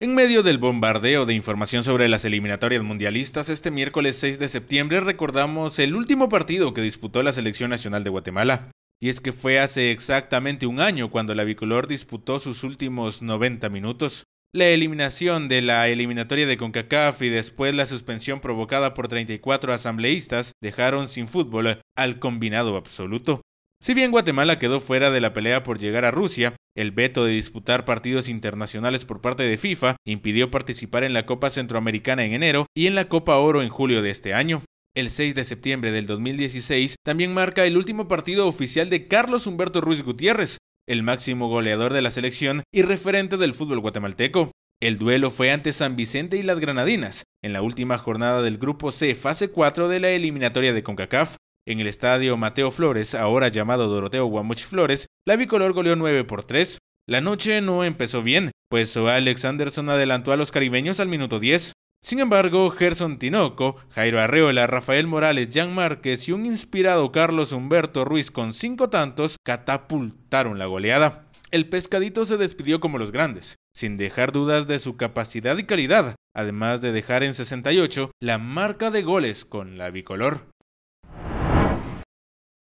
En medio del bombardeo de información sobre las eliminatorias mundialistas, este miércoles 6 de septiembre recordamos el último partido que disputó la Selección Nacional de Guatemala. Y es que fue hace exactamente un año cuando la bicolor disputó sus últimos 90 minutos. La eliminación de la eliminatoria de CONCACAF y después la suspensión provocada por 34 asambleístas dejaron sin fútbol al combinado absoluto. Si bien Guatemala quedó fuera de la pelea por llegar a Rusia, el veto de disputar partidos internacionales por parte de FIFA impidió participar en la Copa Centroamericana en enero y en la Copa Oro en julio de este año. El 6 de septiembre del 2016 también marca el último partido oficial de Carlos Humberto Ruiz Gutiérrez, el máximo goleador de la selección y referente del fútbol guatemalteco. El duelo fue ante San Vicente y las Granadinas, en la última jornada del Grupo C, fase 4 de la eliminatoria de CONCACAF. En el estadio Mateo Flores, ahora llamado Doroteo Guamuch Flores, la bicolor goleó 9 por 3. La noche no empezó bien, pues Alex Anderson adelantó a los caribeños al minuto 10. Sin embargo, Gerson Tinoco, Jairo Arreola, Rafael Morales, Jan Márquez y un inspirado Carlos Humberto Ruiz con cinco tantos catapultaron la goleada. El pescadito se despidió como los grandes, sin dejar dudas de su capacidad y calidad, además de dejar en 68 la marca de goles con la bicolor.